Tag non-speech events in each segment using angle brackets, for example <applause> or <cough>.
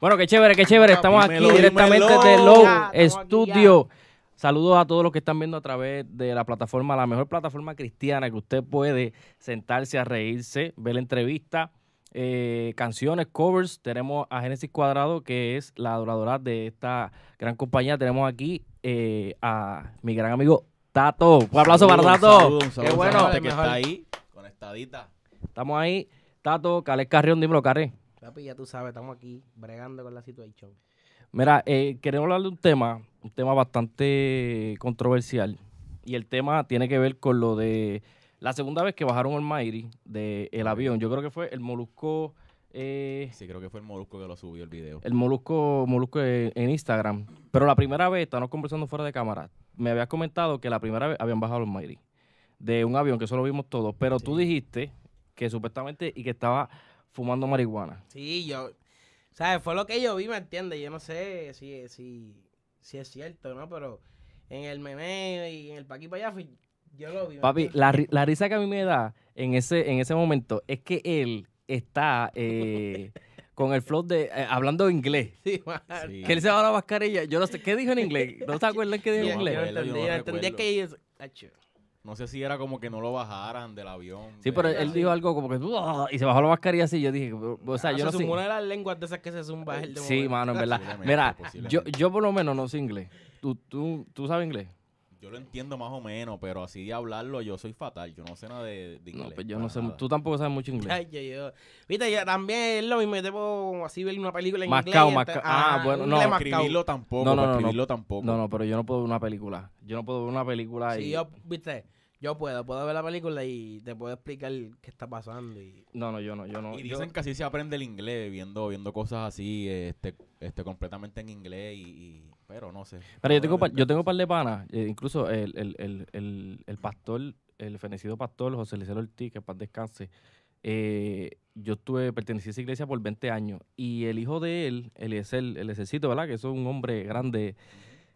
Bueno, qué chévere, qué chévere. Estamos aquí directamente de Low Studio. Saludos a todos los que están viendo a través de la plataforma, la mejor plataforma cristiana que usted puede sentarse a reírse, ver la entrevista, eh, canciones, covers. Tenemos a Genesis Cuadrado, que es la adoradora de esta gran compañía. Tenemos aquí eh, a mi gran amigo Tato. Un aplauso para Tato. Qué bueno. que está ahí, conectadita. Estamos ahí. Tato, Calés Carrión, dímelo, Carré. Papi, ya tú sabes, estamos aquí bregando con la situación. Mira, eh, queremos hablar de un tema, un tema bastante controversial. Y el tema tiene que ver con lo de la segunda vez que bajaron el Mairi del avión. Yo creo que fue el Molusco. Eh, sí, creo que fue el Molusco que lo subió el video. El Molusco, Molusco en, Instagram. Pero la primera vez, estamos conversando fuera de cámara. Me habías comentado que la primera vez habían bajado el Mairi de un avión, que eso vimos todos. Pero tú dijiste que supuestamente y que estaba fumando marihuana. Sí, yo. ¿Sabes? Fue lo que yo vi, ¿me entiendes? Yo no sé si, es cierto, ¿no? Pero en el meme y en el aquí, para allá yo lo vi. Papi, la, la, risa que a mí me da en ese, en ese momento es que él está. Eh, con el flow de eh, hablando inglés. <laughs> Sí, sí. Que él se va a la mascarilla. Yo no sé, ¿qué dijo en inglés? ¿No te acuerdas qué dijo en inglés? Yo entendía yo entendía que no sé si era como que no lo bajaran del avión. Sí, pero él dijo algo como que y se bajó la mascarilla así. Yo dije, o ah, sea, yo no una de las lenguas de esas que se zumba eh, el de Sí, mano, en verdad. Mira, yo, yo por lo menos no sé inglés. tú, tú sabes inglés? Yo lo entiendo más o menos, pero así de hablarlo yo soy fatal. Yo no sé nada de, inglés. No, pues yo no sé. Tú tampoco sabes mucho inglés. Ay, yo, Viste, yo también es lo mismo. Yo te así ver una película en inglés. Mascao, este, Ah, bueno, no. No, tampoco. No, no, no, escribirlo no, tampoco. No, no, pero yo no puedo ver una película. Yo no puedo ver una película ahí Sí, yo, viste... Yo puedo, puedo ver la película y te puedo explicar qué está pasando. Y... No, no, yo no, yo no. Y dicen que así se aprende el inglés, viendo, viendo cosas así, este, este, completamente en inglés y pero no sé. Pero yo tengo, yo tengo par de panas, eh, incluso el, el, el, el, pastor, el fenecido pastor José Licero Ortiz, que paz descanse. Eh, yo estuve, pertenecí a esa iglesia por 20 años y el hijo de él, el necesito ¿verdad? Que es un hombre grande,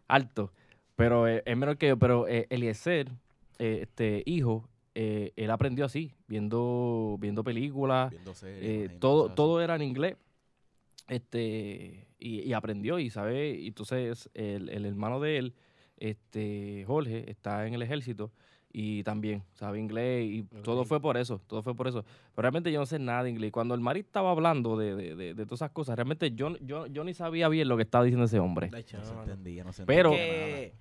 alto, pero eh, es menor que yo, pero Eliezer, este hijo, él aprendió así, viendo, viendo películas, todo, todo era en inglés este, y, aprendió y sabe, y entonces el, hermano de él, este, Jorge, está en el ejército y también sabe inglés y todo fue por eso, todo fue por eso. Pero realmente yo no sé nada de inglés. Cuando el Mari estaba hablando de, todas esas cosas, realmente yo, yo, yo, ni sabía bien lo que estaba diciendo ese hombre. no, entendía, no Pero... el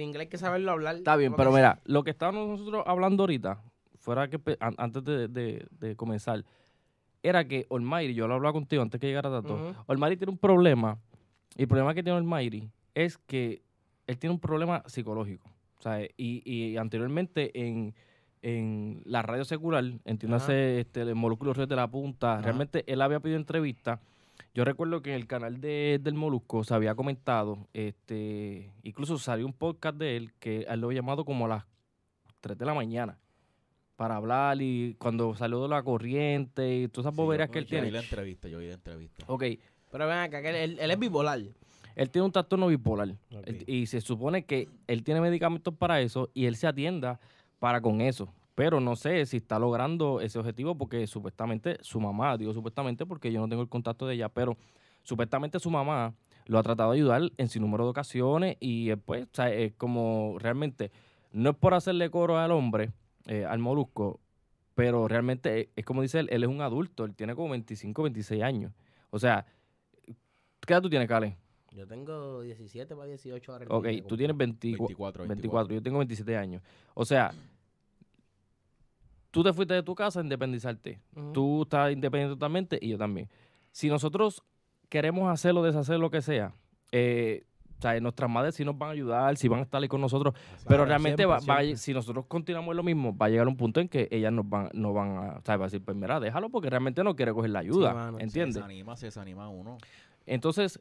inglés hay que saberlo hablar. Está bien, pero mira, lo que estábamos nosotros hablando ahorita, fuera que antes de, de comenzar, era que Olmairi, yo lo hablaba contigo antes que llegara Tato, uh Olmairi tiene un problema, y el problema que tiene Olmairi es que él tiene un problema psicológico. ¿sabes? Y, y anteriormente en, la radio secular, entiéndase, este, el Molúsculo Red de la Punta, realmente él había pedido entrevista. Yo recuerdo que en el canal de, del Molusco se había comentado, este, incluso salió un podcast de él que él lo había llamado como a las 3 de la mañana para hablar y cuando salió de la corriente y todas esas boberías que él tiene. Yo vi la entrevista, yo vi la entrevista. Ok. Pero ven acá, que él, es bipolar. Él tiene un trastorno bipolar. y se supone que él tiene medicamentos para eso y él se atienda para con eso. Pero no sé si está logrando ese objetivo porque supuestamente su mamá, digo supuestamente porque yo no tengo el contacto de ella, pero supuestamente su mamá lo ha tratado de ayudar en sin número de ocasiones y pues, o sea, es como realmente, no es por hacerle coro al hombre, eh, al Molusco, pero realmente eh, es, como dice él, él es un adulto, él tiene como 25, 26 años. O sea, ¿qué edad tú tienes, Kale? Yo tengo 17 para 18 ahora. Ok, tú tienes 24, 24, yo tengo 27 años. O sea, tú te fuiste de tu casa a independizarte. Tú estás independiente totalmente y yo también. Si nosotros queremos hacerlo, deshacer lo que sea, eh, o sea, nuestras madres sí nos van a ayudar, sí van a estar ahí con nosotros, pero realmente va, si nosotros continuamos lo mismo, va a llegar un punto en que ellas nos van, no van a, o sea, va a decir, pues mira, déjalo porque realmente no quiere coger la ayuda, sí, Se desanima, se desanima uno. Entonces,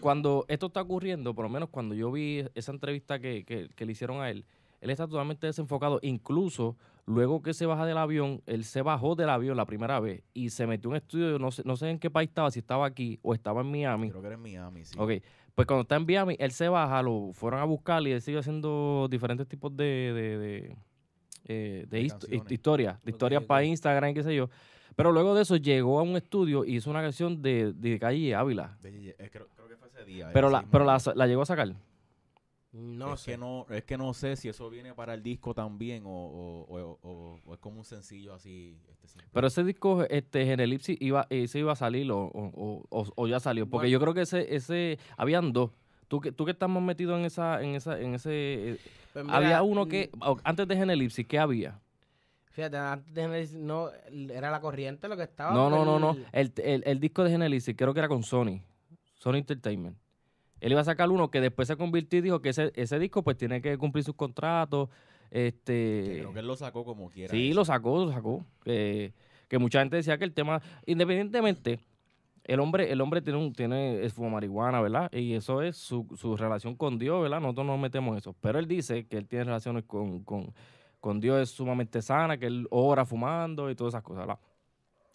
cuando esto está ocurriendo, por lo menos cuando yo vi esa entrevista que, que, le hicieron a él, él está totalmente desenfocado, incluso Luego que se baja del avión, él se bajó del avión la primera vez y se metió en un estudio, no sé, no sé en qué país estaba, si estaba aquí o estaba en Miami. Creo que era en Miami, sí. Ok, pues cuando está en Miami, él se baja, lo fueron a buscar y él sigue haciendo diferentes tipos de, de, de, eh, de, historias, para Instagram, qué sé yo. Pero luego de eso llegó a un estudio y hizo una canción de, de Calle Ávila. Eh, creo, que fue ese día. Pero, la, pero la, llegó a sacar. No es Que no, es que no sé si eso viene para el disco también o, es como un sencillo así. Este, Pero ese disco, este, en Elipsis, iba, ese iba a salir o, ya salió. Porque yo creo que ese, ese habían dos. Tú que, tú que estás más en esa, en ese. Eh, pues había uno que, mm. antes de Genelipsis, ¿qué había? Fíjate, antes de Genelipsis no era la corriente lo que estaba. No, no, no, no. El, el disco de Genelipsis creo que era con Sony. Sony Entertainment. Él iba a sacar uno que después se convirtió y dijo que ese, ese disco pues tiene que cumplir sus contratos. Este, creo que él lo sacó como quiera. Sí, lo sacó, lo sacó. que mucha gente decía que el tema, independientemente, el hombre, el hombre tiene, fuma marihuana, ¿verdad? Y eso es su, relación con Dios, ¿verdad? Nosotros no metemos eso. Pero él dice que él tiene relaciones con, con Dios es sumamente sana, que él ora fumando y todas esas cosas, ¿verdad?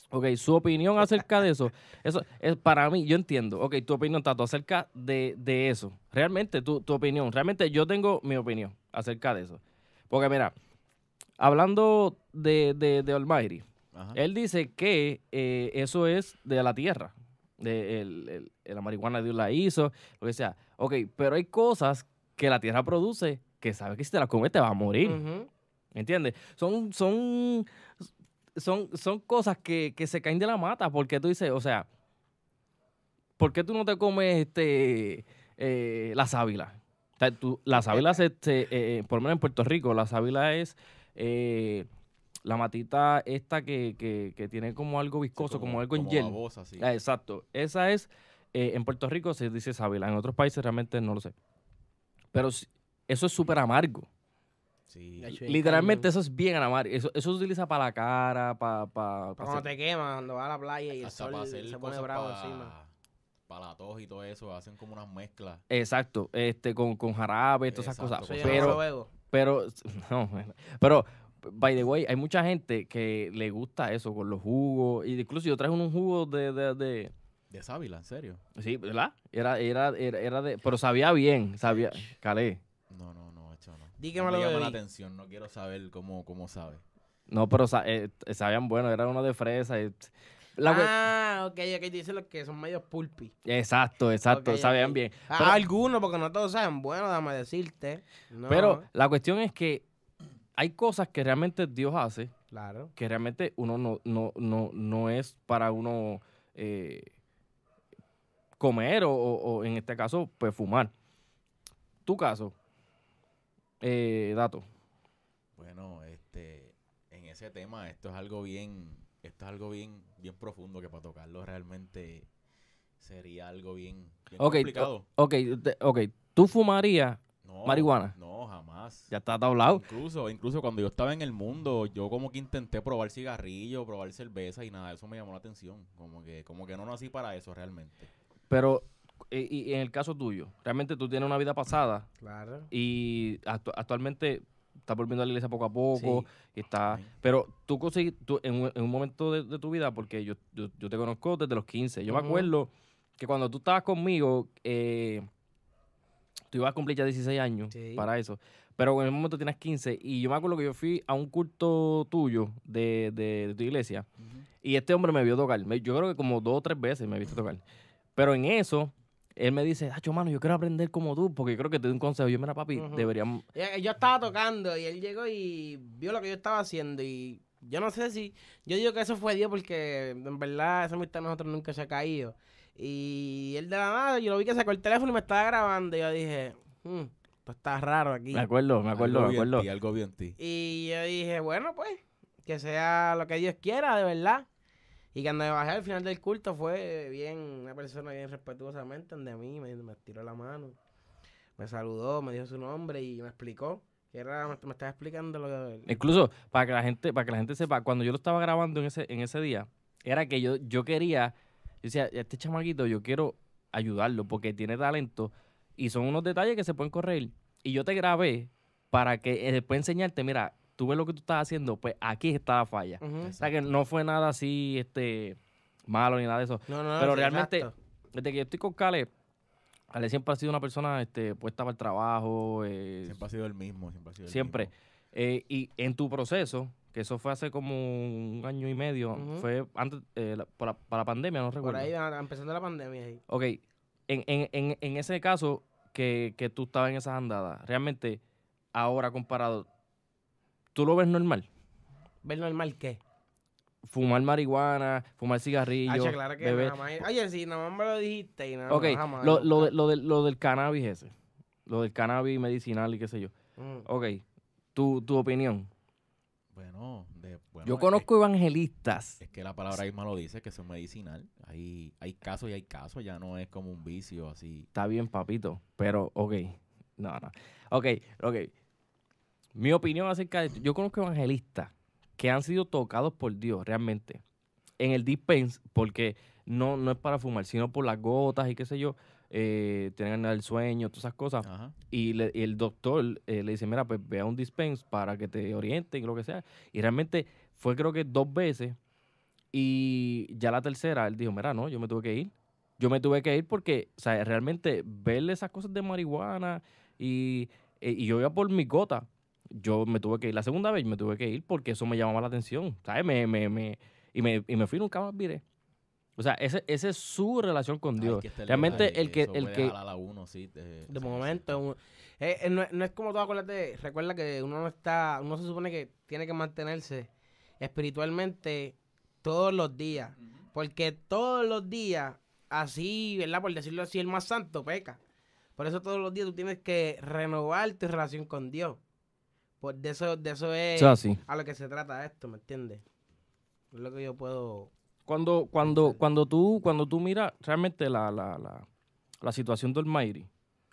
Ok, su opinión acerca de eso. Eso es para mí, yo entiendo. Ok, tu opinión, tanto acerca de, eso. Realmente, tu, opinión. Realmente yo tengo mi opinión acerca de eso. Porque mira, hablando de, de, Almighty, él dice que eh, eso es de la tierra. De la marihuana Dios la hizo, lo que sea. Ok, pero hay cosas que la tierra produce que sabes que si te las comes te vas a morir. ¿Me ¿Entiendes? Son, son, son, son cosas que, se caen de la mata, porque tú dices, o sea, ¿por qué tú no te comes este, eh, la sábila? la sábila, eh, eh, por lo menos en Puerto Rico, la sábila es la matita esta que, tiene como algo viscoso, como, algo en hielo. Ah, exacto. Esa es, en Puerto Rico se dice sábila, en otros países realmente no lo sé. Pero eso es súper amargo. Sí. Literalmente eso es bien anamar. Eso, eso se utiliza para la cara, para... para, para cuando te quemas, cuando vas a la playa y el sol se pone bravo para... encima. Para la tos y todo eso, hacen como unas mezclas. Exacto, este, con, con jarabe, todas esas cosas. pero, pero, <laughs> no, pero, by the way, hay mucha gente que le gusta eso con los jugos. incluso yo traje un jugo de, de, de de sábila, en serio. Sí, ¿verdad? Era, era, era, era de. Pero sabía bien, sabía. Calé. No, no. Di no la atención, no quiero saber cómo, cómo sabe. No, pero eh, sabían bueno, era uno de fresa. ah, ok, ok, dicen los que son medios pulpi. Exacto, exacto, sabían bien. Ah, algunos, porque no todos saben, bueno, déjame decirte. Pero la cuestión es que hay cosas que realmente Dios hace, claro. que realmente uno no, no, no, no es para uno eh, comer o, o, en este caso, pues fumar. Tu caso, eh, dato. Bueno, este, en ese tema, esto es algo bien, esto es algo bien, bien profundo que para tocarlo realmente sería algo bien, bien complicado. Ok, ok, ¿tú fumarías marihuana? No, jamás. Ya está lado. Incluso, incluso cuando yo estaba en el mundo, yo como que intenté probar cigarrillo, probar cerveza y nada, eso me llamó la atención. Como que, como que no nací para eso realmente. Pero eh, y, en el caso tuyo, realmente tú tienes una vida pasada. Claro. Y actualmente estás volviendo a la iglesia poco a poco. está, pero tú conseguiste, en, un momento de, tu vida, porque yo, yo, te conozco desde los 15. Yo me acuerdo que cuando tú estabas conmigo, eh, tú ibas a cumplir ya 16 años para eso. Pero en un momento tienes 15. Y yo me acuerdo que yo fui a un culto tuyo de, tu iglesia. Y este hombre me vio tocar. yo creo que como dos o tres veces me viste tocar. Pero en eso, él me dice, ah, mano, yo quiero aprender como tú, porque creo que te doy un consejo. Yo, mira, papi, deberíamos. Yo estaba tocando y él llegó y vio lo que yo estaba haciendo y yo no sé si. Yo digo que eso fue Dios porque en verdad esa amistad nosotros nunca se ha caído. Y él de la nada, yo lo vi que sacó el teléfono y me estaba grabando. Y yo dije, hmm, esto está raro aquí. Me acuerdo, me acuerdo, me acuerdo. Y algo bien ti. Y yo dije, bueno, pues, que sea lo que Dios quiera, de verdad. Y cuando me bajé al final del culto fue bien, una persona bien respetuosamente a mí, me, tiró la mano, me saludó, me dijo su nombre y me explicó. Que era, me, estaba explicando lo que... Incluso, para que la gente, para que la gente sepa, cuando yo lo estaba grabando en ese, en ese día, era que yo, yo quería, yo decía, este chamaquito yo quiero ayudarlo porque tiene talento y son unos detalles que se pueden correr. Y yo te grabé para que eh, después enseñarte, mira, tú ves lo que tú estás haciendo, pues aquí estaba falla. O sea que no fue nada así este malo ni nada de eso. No, no, Pero realmente, desde que yo estoy con Cale, Ale siempre ha sido una persona este, puesta para el trabajo. Eh, siempre ha sido el mismo, siempre ha sido el Mismo. Eh, y en tu proceso, que eso fue hace como un año y medio, fue antes, eh, para, la pandemia, no recuerdo. Por ahí, empezando la pandemia. Ahí. Ok, en, ese caso que, que tú estabas en esas andadas, realmente ahora comparado, ¿Tú lo ves normal? ¿Ves normal qué? Fumar marihuana, fumar cigarrillos. Ay, claro que sí, nada más me lo dijiste y nada más. lo, lo, del cannabis ese. Lo del cannabis medicinal y qué sé yo. Mm. Ok, tu, opinión. Bueno, de, yo conozco evangelistas. Es que la palabra misma lo dice, que es medicinal. Hay, hay casos y hay casos, ya no es como un vicio así. Está bien, papito, pero ok. No, no. Ok, ok. Mi opinión acerca de esto, yo conozco evangelistas que han sido tocados por Dios realmente en el dispense, porque no, no es para fumar, sino por las gotas y qué sé yo, eh, tienen el sueño, todas esas cosas. Y, el doctor eh, le dice, mira, pues ve a un dispense para que te orienten y lo que sea. Y realmente fue creo que dos veces y ya la tercera, él dijo, mira, no, yo me tuve que ir. Yo me tuve que ir porque, realmente verle esas cosas de marihuana y, eh, y yo iba por mi gota yo me tuve que ir. La segunda vez me tuve que ir porque eso me llamaba la atención, ¿sabes? Me, me, y, me, fui, nunca más viré. O sea, esa ese es su relación con Dios. Realmente el, que... El que de, momento, no, es como toda acuérdate, recuerda que uno no está, uno se supone que tiene que mantenerse espiritualmente todos los días. Porque todos los días, así, ¿verdad? Por decirlo así, el más santo peca. Por eso todos los días tú tienes que renovar tu relación con Dios. Pues de eso, de eso es a lo que se trata esto, ¿me entiendes? lo que yo puedo... Cuando, cuando, cuando tú, cuando tú miras realmente la, situación de Mayri,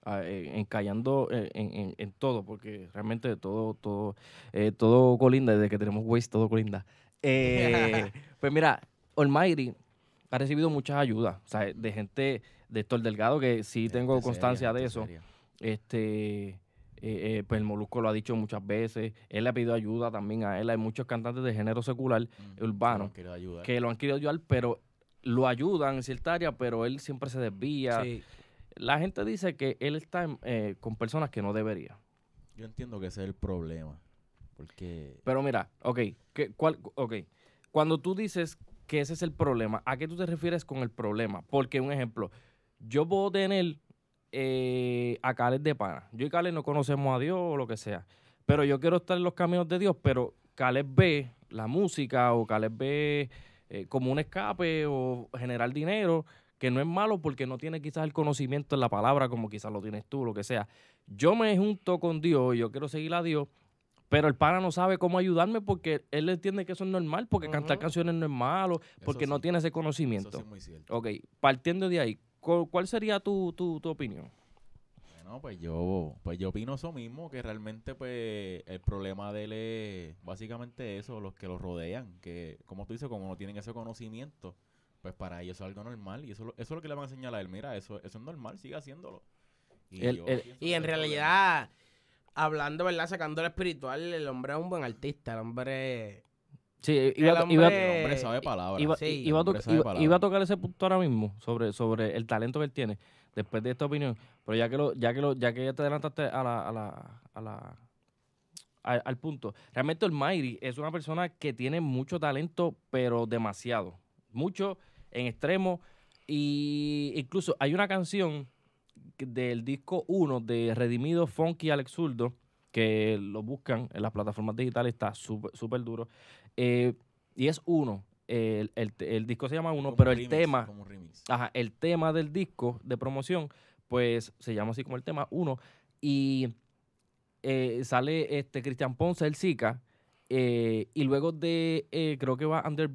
ah, eh, encallando eh, en, todo, porque realmente todo, todo, eh, todo colinda, desde que tenemos Waze, todo colinda. <laughs> pues mira, Almighty ha recibido muchas ayudas, o sea, de gente de Héctor Delgado, que sí tengo constancia de eso. Este, eh, eh, pues el Molusco lo ha dicho muchas veces, él le ha pedido ayuda también a él, hay muchos cantantes de género secular, mm, urbano, que lo han querido ayudar, pero lo ayudan en cierta área, pero él siempre se desvía. La gente dice que él está eh, con personas que no debería. Yo entiendo que ese es el problema, porque... Pero mira, ok, cuando tú dices que ese es el problema, ¿a qué tú te refieres con el problema? Porque un ejemplo, yo puedo tener eh, a Cales de pana. Yo y Cales no conocemos a Dios o lo que sea. Pero yo quiero estar en los caminos de Dios, pero Cales ve la música o Cales ve eh, como un escape o generar dinero, que no es malo porque no tiene quizás el conocimiento en la palabra como quizás lo tienes tú, lo que sea. Yo me junto con Dios, y yo quiero seguir a Dios, pero el pana no sabe cómo ayudarme porque él entiende que eso es normal, porque cantar canciones no es malo, porque no tiene ese conocimiento. Eso muy cierto. Ok, partiendo de ahí, ¿Cuál sería tu, tu, tu opinión? Bueno, pues yo, pues yo opino eso mismo, que realmente pues el problema de él es básicamente eso, los que lo rodean, que como tú dices, como no tienen ese conocimiento, pues para ellos es algo normal y eso, es lo que le van a enseñar a él, mira, eso, es normal, sigue haciéndolo. Y, en realidad, hablando, ¿verdad? Sacando el espiritual, el hombre es un buen artista, el hombre Sí, iba, sabe palabras. a tocar ese punto ahora mismo sobre, sobre el talento que él tiene, después de esta opinión. Pero ya que ya que lo, ya que ya te adelantaste a la, a al, punto. Realmente el Mayri es una persona que tiene mucho talento, pero demasiado. Mucho en extremo. Y incluso hay una canción del disco 1 de Redimido Funky Alex Zurdo, que lo buscan en las plataformas digitales, está súper duro. Eh, y es uno. El, disco se llama uno, pero el tema. el tema del disco de promoción, pues se llama así como el tema uno. Y eh, sale este Cristian Ponce, el Zika. Eh, y luego de, creo que va under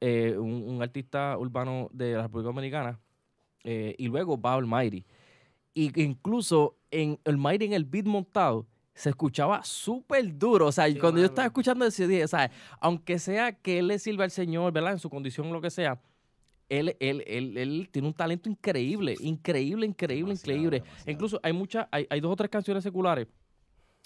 eh, un, artista urbano de la República Dominicana, y luego va Almighty. Y incluso en Almighty en el beat montado, se escuchaba súper duro. O sea, cuando yo estaba escuchando ese día, o sea, aunque sea que él le sirva al Señor, ¿verdad? En su condición, lo que sea, él, él, él, él tiene un talento increíble, increíble, increíble, increíble. Incluso hay muchas, hay, dos o tres canciones seculares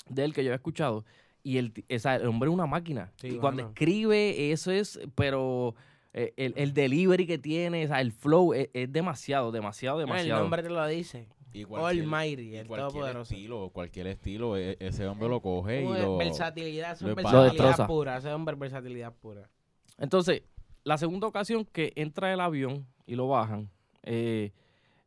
de él que yo he escuchado. Y el, el hombre es una máquina. y cuando escribe, eso es, pero... Eh, el, delivery que tiene, el flow es, es demasiado, demasiado, demasiado. El nombre te lo dice. Y Almighty, el todopoderoso. cualquier estilo, e, ese hombre lo coge lo... Versatilidad, es versatilidad pura, ese hombre versatilidad pura. Entonces, la segunda ocasión que entra el avión y lo bajan, eh,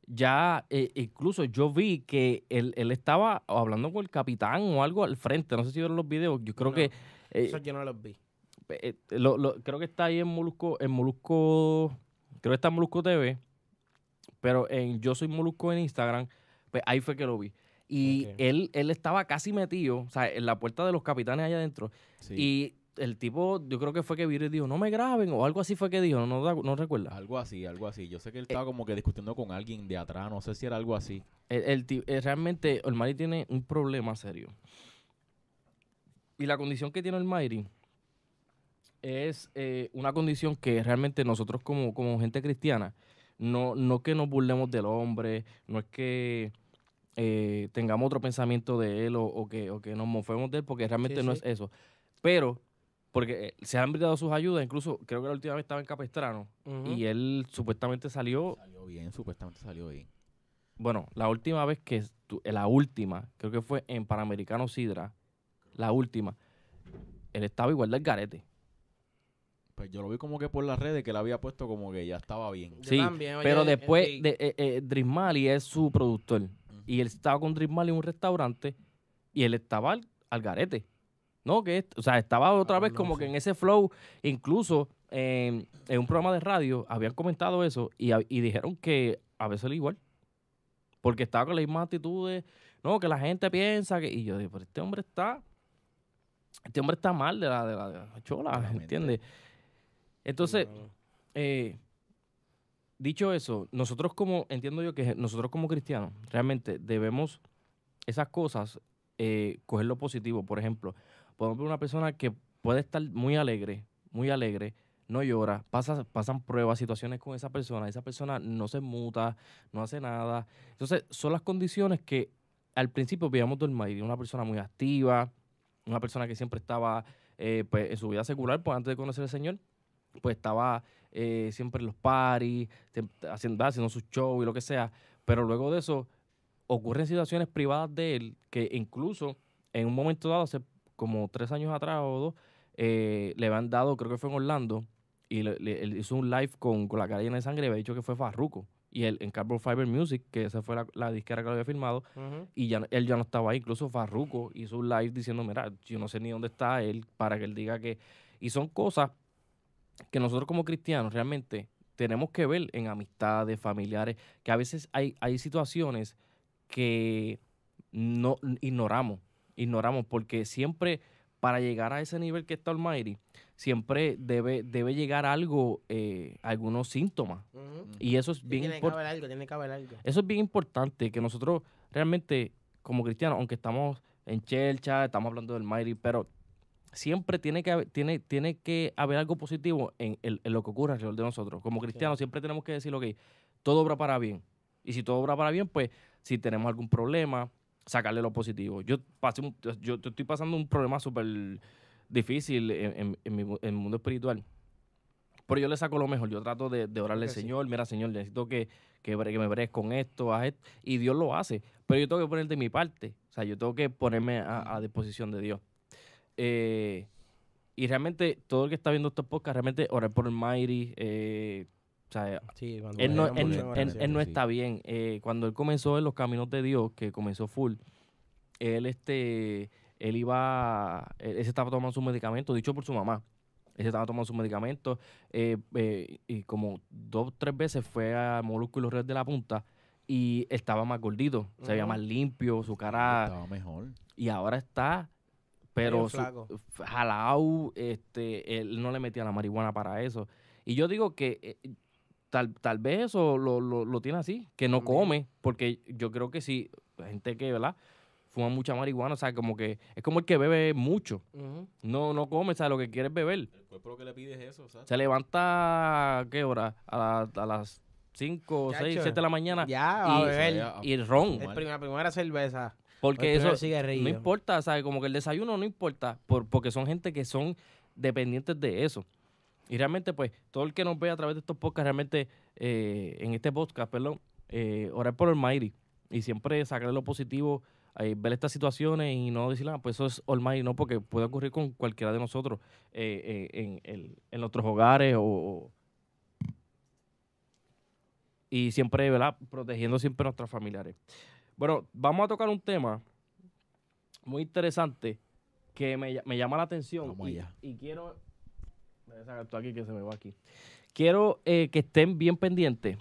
ya eh, incluso yo vi que él, estaba hablando con el capitán o algo al frente, no sé si vieron los videos, yo creo que... Eh, eso yo no los vi. creo que está ahí en Molusco, en Molusco, creo que está en Molusco TV pero en Yo Soy Molusco en Instagram, pues ahí fue que lo vi. Y él, él estaba casi metido, o sea, en la puerta de los capitanes allá adentro. Y el tipo, yo creo que fue que vino y dijo, no me graben, o algo así fue que dijo, no, no, recuerda. Algo así, algo así. Yo sé que él eh estaba como que discutiendo con alguien de atrás, no sé si era algo así. El, eh, realmente, el Mayri tiene un problema serio. Y la condición que tiene el Mayri es eh, una condición que realmente nosotros como, como gente cristiana no, no que nos burlemos del hombre, no es que eh, tengamos otro pensamiento de él o, que, o que nos mofemos de él, porque realmente no es eso. Pero porque eh, se han brindado sus ayudas, incluso creo que la última vez estaba en Capestrano y él supuestamente salió. Salió bien, supuestamente salió bien. Bueno, la última vez que, eh, la última, creo que fue en Panamericano Sidra, la última, él estaba igual del garete. Pues, yo lo vi como que por las redes que la había puesto como que ya estaba bien. Sí, pero después, de, eh, eh, Drismali es su productor. Y él estaba con Drismali en un restaurante y él estaba al, garete. ¿No? Que, o sea, estaba otra ah, vez como que en ese flow, incluso em, en un programa de radio habían comentado eso y, dijeron que a veces era igual. Porque estaba con las mismas actitudes, no, que la gente piensa que... Y yo digo, pero este hombre está... Este hombre está mal de la, de la, de la chola, ¿entiendes? Entonces, eh, dicho eso, nosotros como, entiendo yo que nosotros como cristianos, realmente debemos esas cosas, eh, coger lo positivo. Por ejemplo, podemos ver una persona que puede estar muy alegre, muy alegre, no llora, pasa, pasan pruebas, situaciones con esa persona, esa persona no se muta, no hace nada. Entonces, son las condiciones que al principio veíamos del una persona muy activa, una persona que siempre estaba eh, pues, en su vida secular, pues antes de conocer al Señor, pues estaba eh, siempre en los parties, haciendo, haciendo sus shows y lo que sea. Pero luego de eso, ocurren situaciones privadas de él que incluso en un momento dado, hace como tres años atrás o dos, eh, le han dado, creo que fue en Orlando, y él hizo un live con, la cara llena de sangre y había dicho que fue Farruko. Y él en Carbon Fiber Music, que esa fue la, disquera que lo había firmado, y ya, él ya no estaba ahí. Incluso Farruko hizo un live diciendo, mira, yo no sé ni dónde está él para que él diga que... Y son cosas que nosotros como cristianos realmente tenemos que ver en amistades, familiares, que a veces hay, hay situaciones que no ignoramos, ignoramos, porque siempre para llegar a ese nivel que está Almighty, siempre debe, debe llegar algo, eh, algunos síntomas. Y eso es bien importante. Eso es bien importante, que nosotros realmente, como cristianos, aunque estamos en chelcha, estamos hablando del Almighty, pero siempre tiene que, haber, tiene, tiene que haber algo positivo en, lo que ocurre alrededor de nosotros. Como cristianos siempre tenemos que decir, que todo obra para bien. Y si todo obra para bien, pues si tenemos algún problema, sacarle lo positivo. Yo, pasé yo, estoy pasando un problema súper difícil en, mi, el mundo espiritual. Pero yo le saco lo mejor. Yo trato de, orarle al Señor. Mira, Señor, necesito que, que, me bregues con esto, Y Dios lo hace. Pero yo tengo que poner de mi parte. O sea, yo tengo que ponerme a disposición de Dios. Eh, y realmente, todo el que está viendo estos podcast realmente orar por el eh, o sea, él, no, está bien. Eh, cuando él comenzó en los caminos de Dios, que comenzó full, él este él iba, él se estaba tomando su medicamentos, dicho por su mamá. Él se estaba tomando su medicamento, y como dos tres veces fue a Molusco Red de la Punta y estaba más gordito, se veía más limpio, su cara... Estaba mejor. Y ahora está pero su, este, él no le metía la marihuana para eso. Y yo digo que eh, tal, tal vez eso lo, tiene así, que no come, porque yo creo que sí, gente que, ¿verdad? Fuma mucha marihuana, o sea, como que es como el que bebe mucho. No no come, o lo que quiere es beber. El cuerpo que le pides eso, ¿sabes? Se levanta, ¿qué hora? A, las 5, 6, 7 de la mañana. y, Y el ron. la primera cerveza. Porque eso no importa, ¿sabes? Como que el desayuno no importa, porque son gente que son dependientes de eso. Y realmente, pues, todo el que nos ve a través de estos podcasts, realmente, eh, en este podcast, perdón, eh, orar por Almighty y siempre sacar lo positivo, eh, ver estas situaciones y no decir, nada. Ah, pues eso es Almighty, no, porque puede ocurrir con cualquiera de nosotros eh, en, nuestros hogares o, y siempre, ¿verdad? Protegiendo siempre a nuestros familiares. Bueno, vamos a tocar un tema muy interesante que me, llama la atención. Y, quiero. Me aquí que se me va aquí. Quiero eh, que estén bien pendientes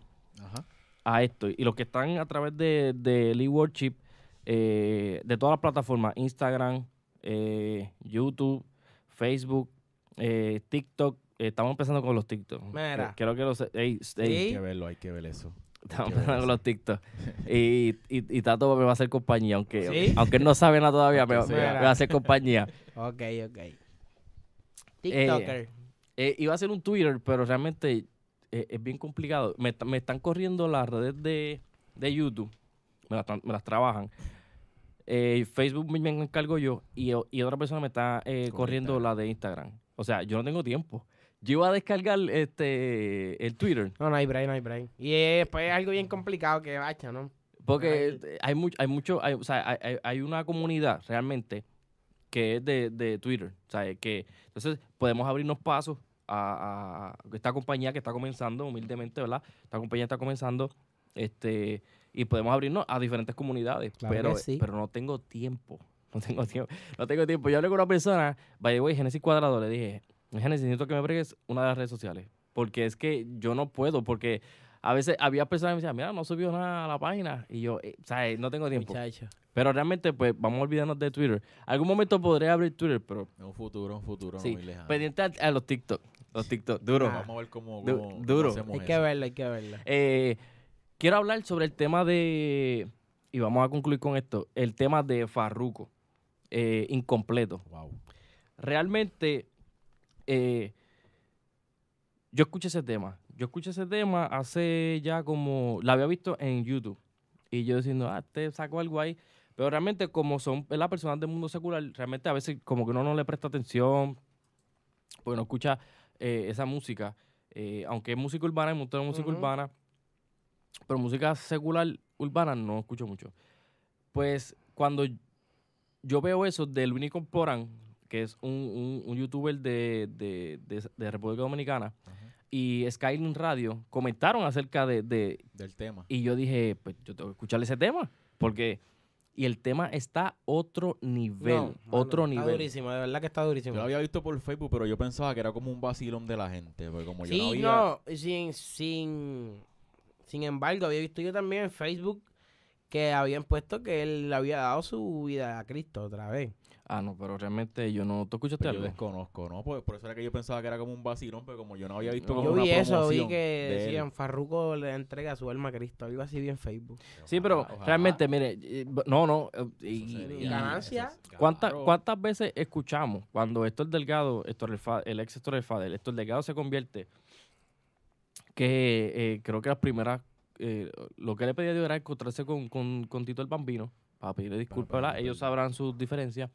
a esto. Y los que están a través de, de Lee Worship, eh, de todas las plataformas: Instagram, eh, YouTube, Facebook, TikTok. estamos empezando con los TikTok. Mira. que Hay que verlo, hay que ver eso. Estamos los TikTok. <laughs> Y, y, Tato me va a hacer compañía, aunque, aunque él no sabe nada todavía, me, va a hacer compañía. <laughs> ok, ok. Eh, TikToker. Eh, iba a ser un Twitter, pero realmente eh, es bien complicado. Me, están corriendo las redes de, YouTube. Me las, me las trabajan. Facebook me encargo yo y, y, otra persona me está corriendo la de Instagram. O sea, yo no tengo tiempo. Yo iba a descargar este el Twitter. No, no hay brain, no hay brain. Y después eh, pues, es algo bien complicado que vaya, ¿no? Porque este, hay, mucho, hay mucho, hay, o sea, hay, una comunidad realmente que es de, Twitter. que entonces podemos abrirnos pasos a, esta compañía que está comenzando, humildemente, ¿verdad? Esta compañía está comenzando, este, y podemos abrirnos a diferentes comunidades. pero, pero no tengo tiempo. <laughs> No tengo tiempo. No tengo tiempo. Yo hablé con una persona, by the way, Genesis Cuadrado, le dije, necesito que me abrigues una de las redes sociales. Porque es que yo no puedo, porque a veces había personas que me decían, mira, no subió nada a la página. Y yo, eh, ¿sabes? Eh, no tengo tiempo. Muchacho. Pero realmente, pues, vamos a olvidarnos de Twitter. Algún momento podré abrir Twitter, pero... En un futuro, un futuro muy lejano. Pendiente a, los TikTok. Los TikTok, duro. Ah, vamos a ver cómo, du duro. hay que verla, hay que verla. Eh, quiero hablar sobre el tema de... Y vamos a concluir con esto. El tema de Farruko. incompleto. Wow. Realmente eh, yo escuché ese tema. Yo escuché ese tema hace ya como. La había visto en YouTube. Y yo diciendo, ah, te este saco algo ahí. Pero realmente, como son las personas del mundo secular, realmente a veces como que uno no le presta atención, porque no escucha eh, esa música. Eh, aunque es música urbana, hay un música urbana. Pero música secular urbana no escucho mucho. Pues cuando yo veo eso del único poran que es un, youtuber de, República Dominicana, y Skyline Radio comentaron acerca de, Del tema. Y yo dije, pues yo tengo que escucharle ese tema, porque... Y el tema está otro nivel, otro nivel. Está durísimo, de verdad que está durísimo. Yo lo había visto por Facebook, pero yo pensaba que era como un vacilón de la gente, no, sin, sin, sin embargo, había visto yo también en Facebook que habían puesto que él le había dado su vida a Cristo otra vez. Ah, no, pero realmente yo no. ¿Tú escuchaste algo? Yo desconozco, ¿no? Por, por, eso era que yo pensaba que era como un vacilón, pero como yo no había visto. No, yo vi eso, vi que decían Farruko le entrega su alma a Cristo. iba así bien Facebook. Sí, pero realmente, mire, no, no. Eh, y, ganancia. ¿Cuántas, ¿Cuántas veces escuchamos cuando Héctor Delgado, esto el, el, ex Héctor el esto Delgado se convierte? Que eh, creo que las primeras. Eh, lo que le pedía a Dios era encontrarse con, con, con Tito el Bambino para pedirle disculpas, ¿verdad? Ellos sabrán sus diferencias.